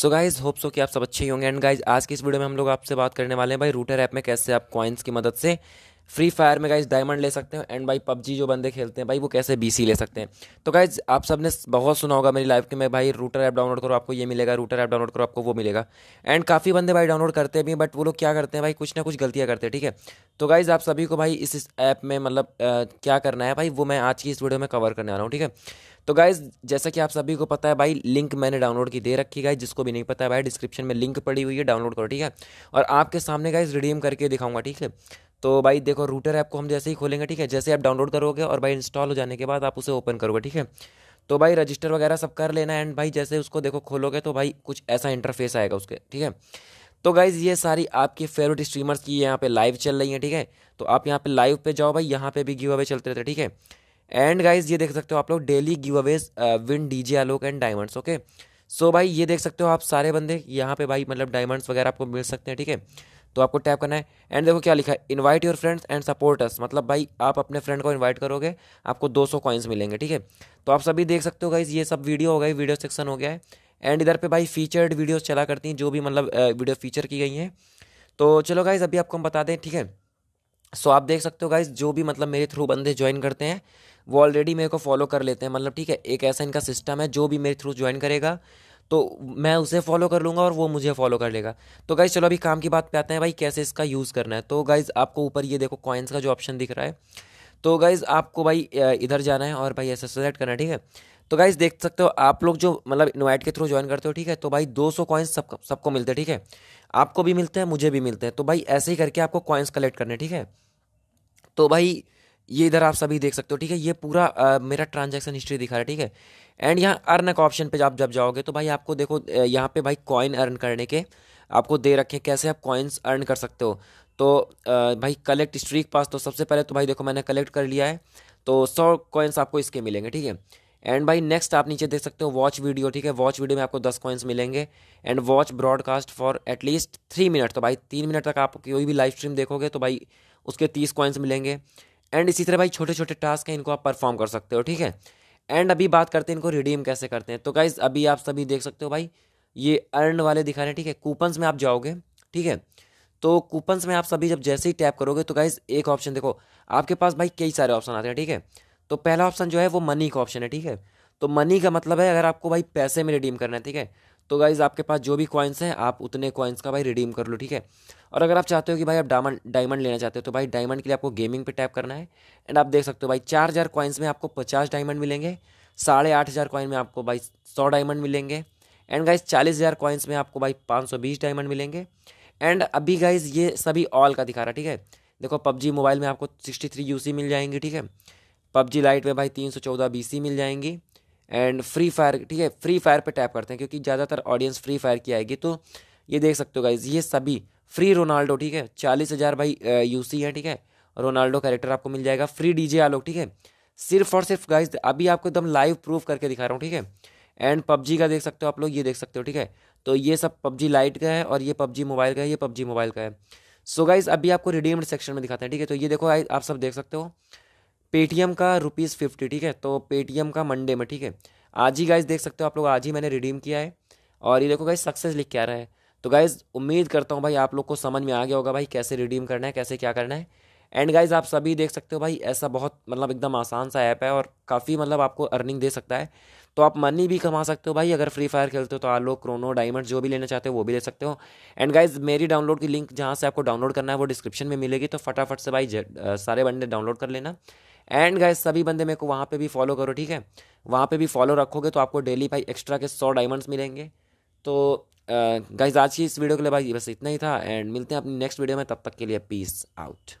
So guys hope so कि आप सब अच्छे होंगे एंड गाइज आज की इस वीडियो में हम लोग आपसे बात करने वाले हैं भाई रूटर ऐप में कैसे आप कॉइन्स की मदद से फ्री फायर में गाइज डायमंड ले सकते हो एंड भाई पबजी जो बंदे खेलते हैं भाई वो कैसे बीसी ले सकते हैं तो गाइज आप सब ने बहुत सुना होगा मेरी लाइफ के मैं भाई रूटर ऐप डाउनलोड करो आपको ये मिलेगा रूटर ऐप डाउनलोड करो आपको वो मिलेगा एंड काफ़ी बंदे भाई डाउनलोड करते भी बट वो लोग क्या करते हैं भाई कुछ ना कुछ गलतियाँ करते हैं ठीक है तो गाइज आप सभी को भाई इस ऐप में मतलब क्या करना है भाई वो मैं आज की इस वीडियो में कवर करने वाला हूँ ठीक है तो गाइज जैसा कि आप सभी को पता है भाई लिंक मैंने डाउनलोड की दे रखी गाइज जिसको भी नहीं पता है भाई डिस्क्रिप्शन में लिंक पड़ी हुई है डाउनलोड करो ठीक है और आपके सामने गाइज रिडीम करके दिखाऊंगा ठीक है तो भाई देखो रूटर ऐप को हम जैसे ही खोलेंगे ठीक है जैसे आप डाउनलोड करोगे और भाई इंस्टॉल हो जाने के बाद आप उसे ओपन करोगे ठीक है तो भाई रजिस्टर वगैरह सब कर लेना एंड भाई जैसे उसको देखो खोलोगे तो भाई कुछ ऐसा इंटरफेस आएगा उसके ठीक है तो गाइज़ ये सारी आपकी फेवरेट स्ट्रीमर्स की यहाँ पे लाइव चल रही है ठीक है तो आप यहाँ पे लाइव पे जाओ भाई यहाँ पे भी गिव अवे चलते रहते ठीक है एंड गाइज ये देख सकते हो आप लोग daily giveaways win D J Alok and diamonds okay so भाई ये देख सकते हो आप सारे बंदे यहाँ पे भाई मतलब डायमंड्स वगैरह आपको मिल सकते हैं ठीक है थीके? तो आपको टैप करना है एंड देखो क्या लिखा है invite your friends and support us मतलब भाई आप अपने फ्रेंड को इन्वाइट करोगे आपको 200 कॉइन्स मिलेंगे ठीक है तो आप सभी देख सकते हो गाइज ये सब वीडियो हो गई वीडियो सेक्शन हो गया है एंड इधर पे भाई फीचर्ड वीडियोज़ चला करती हैं जो भी मतलब वीडियो फीचर की गई हैं तो चलो गाइज अभी आपको हम बता दें ठीक है सो आप देख सकते हो गाइज जो भी मतलब मेरे थ्रू बंदे ज्वाइन करते हैं वो ऑलरेडी मेरे को फॉलो कर लेते हैं मतलब ठीक है एक ऐसा इनका सिस्टम है जो भी मेरे थ्रू ज्वाइन करेगा तो मैं उसे फॉलो कर लूँगा और वो मुझे फॉलो कर लेगा तो गाइज़ चलो अभी काम की बात पे आते हैं भाई कैसे इसका यूज़ करना है तो गाइज़ आपको ऊपर ये देखो कॉइन्स का जो ऑप्शन दिख रहा है तो गाइज़ आपको भाई इधर जाना है और भाई ऐसा सेलेक्ट करना है ठीक है तो गाइज़ देख सकते हो आप लोग जो मतलब इन्वाइट के थ्रू ज्वाइन करते हो ठीक है तो भाई 200 सौ कॉइन्स सब सबको मिलते हैं ठीक है आपको भी मिलते हैं मुझे भी मिलते हैं तो भाई ऐसे ही करके आपको कॉइन्स कलेक्ट करने ठीक है तो भाई ये इधर आप सभी देख सकते हो ठीक है ये पूरा आ, मेरा ट्रांजैक्शन हिस्ट्री दिखा रहा है ठीक है एंड यहाँ अर्न का ऑप्शन पे आप जब जाओगे तो भाई आपको देखो यहाँ पे भाई कॉइन अर्न करने के आपको दे रखे कैसे आप कॉइन्स अर्न कर सकते हो तो आ, भाई कलेक्ट स्ट्रीक पास तो सबसे पहले तो भाई देखो मैंने कलेक्ट कर लिया है तो सौ कॉइन्स आपको इसके मिलेंगे ठीक है एंड भाई नेक्स्ट आप नीचे देख सकते हो वॉच वीडियो ठीक है वॉच वीडियो में आपको दस कॉइन्स मिलेंगे and watch broadcast for at least three minute तो भाई तीन मिनट तक आप कोई भी लाइव स्ट्रीम देखोगे तो भाई उसके तीस कॉइन्स मिलेंगे एंड इसी तरह भाई छोटे छोटे टास्क हैं इनको आप परफॉर्म कर सकते हो ठीक है एंड अभी बात करते हैं इनको रिडीम कैसे करते हैं तो गाइज अभी आप सभी देख सकते हो भाई ये अर्न वाले दिखा रहे हैं ठीक है कूपन्स में आप जाओगे ठीक है तो कूपन्स में आप सभी जब जैसे ही टैप करोगे तो गाइज एक ऑप्शन देखो आपके पास भाई कई सारे ऑप्शन आते हैं ठीक है तो पहला ऑप्शन जो है वो मनी का ऑप्शन है ठीक है तो मनी का मतलब है अगर आपको भाई पैसे में रिडीम करना है ठीक है तो गाइज़ आपके पास जो भी कॉइन्स हैं आप उतने कॉइन्स का भाई रिडीम कर लो ठीक है और अगर आप चाहते हो कि भाई आप डायमंड डायमंड लेना चाहते हो तो भाई डायमंड के लिए आपको गेमिंग पे टैप करना है एंड आप देख सकते हो भाई चार हज़ार कॉइन्स में आपको पचास डायमंड मिलेंगे साढ़े आठ हज़ार कॉइन में आपको भाई सौ डायमंड मिलेंगे एंड गाइज चालीस हज़ार कॉइन्स में आपको भाई पाँच सौ बीस डायमंड मिलेंगे एंड अभी गाइज ये सभी ऑल का दिखा रहा है ठीक है देखो पबजी मोबाइल में आपको सिक्सटी थ्री यू मिल जाएंगी ठीक है पबजी लाइट में भाई तीन सौ चौदह बी मिल जाएंगी एंड फ्री फायर ठीक है फ्री फायर पे टैप करते हैं क्योंकि ज़्यादातर ऑडियंस फ्री फायर की आएगी तो ये देख सकते हो गाइज ये सभी फ्री रोनाल्डो ठीक है चालीस हज़ार भाई यू सी है ठीक है रोनाल्डो कैरेक्टर आपको मिल जाएगा फ्री डी जे आलोक ठीक है सिर्फ और सिर्फ गाइज अभी आपको एकदम लाइव प्रूफ करके दिखा रहा हूँ ठीक है एंड पबजी का देख सकते हो आप लोग ये देख सकते हो ठीक है तो ये सब पबजी लाइट का है और ये पबजी मोबाइल का है ये पबजी मोबाइल का है सो so गाइज अभी आपको रिडीम्ड सेक्शन में दिखाते हैं ठीक है तो ये देखो आप सब देख सकते हो पेटीएम का रुपीज़ फिफ्टी ठीक है तो पेटीएम का मंडे में ठीक है आज ही गाइज देख सकते हो आप लोग आज ही मैंने रिडीम किया है और ये देखो गाइज सक्सेस लिख के आ रहा है तो गाइज उम्मीद करता हूँ भाई आप लोग को समझ में आ गया होगा भाई कैसे रिडीम करना है कैसे क्या करना है एंड गाइज आप सभी देख सकते हो भाई ऐसा बहुत मतलब एकदम आसान सा ऐप है और काफ़ी मतलब आपको अर्निंग दे सकता है तो आप मनी भी कमा सकते हो भाई अगर फ्री फायर खेलते हो तो आलो क्रोनो डायमंड जो भी लेना चाहते हो वो भी ले सकते हो एंड गाइज मेरी डाउनलोड की लिंक जहाँ से आपको डाउनलोड करना है वो डिस्क्रिप्शन में मिलेगी तो फटाफट से भाई सारे बंदे डाउनलोड कर लेना एंड गाइज सभी बंदे मेरे को वहाँ पे भी फॉलो करो ठीक है वहाँ पे भी फॉलो रखोगे तो आपको डेली भाई एक्स्ट्रा के सौ डायमंड्स मिलेंगे तो गाइज आज की इस वीडियो के लिए भाई बस इतना ही था एंड मिलते हैं अपनी नेक्स्ट वीडियो में तब तक के लिए पीस आउट